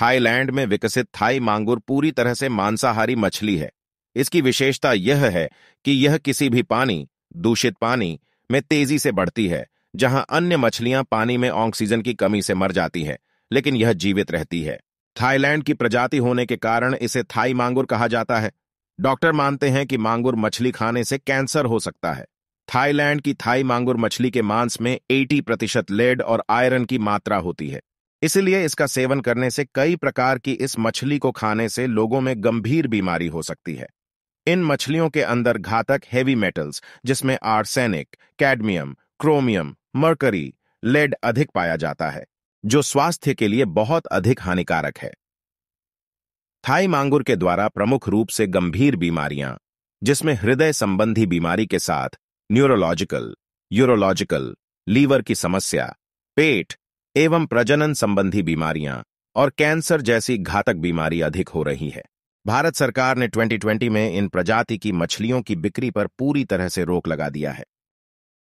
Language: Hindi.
थाईलैंड में विकसित थाई मांगुर पूरी तरह से मांसाहारी मछली है इसकी विशेषता यह है कि यह किसी भी पानी दूषित पानी में तेजी से बढ़ती है जहां अन्य मछलियां पानी में ऑक्सीजन की कमी से मर जाती है लेकिन यह जीवित रहती है थाईलैंड की प्रजाति होने के कारण इसे थाई मांगुर कहा जाता है डॉक्टर मानते हैं कि मांगुर मछली खाने से कैंसर हो सकता है थाईलैंड की थाई मांगुर मछली के मांस में 80 प्रतिशत लेड और आयरन की मात्रा होती है इसलिए इसका सेवन करने से कई प्रकार की इस मछली को खाने से लोगों में गंभीर बीमारी हो सकती है इन मछलियों के अंदर घातक हैवी मेटल्स जिसमें arsenic cadmium chromium mercury lead अधिक पाया जाता है जो स्वास्थ्य के लिए बहुत अधिक हानिकारक है थाई मांगुर के द्वारा प्रमुख रूप से गंभीर बीमारियां जिसमें हृदय संबंधी बीमारी के साथ न्यूरोलॉजिकल यूरोलॉजिकल लीवर की समस्या पेट एवं प्रजनन संबंधी बीमारियां और कैंसर जैसी घातक बीमारी अधिक हो रही है भारत सरकार ने 2020 में इन प्रजाति की मछलियों की बिक्री पर पूरी तरह से रोक लगा दिया है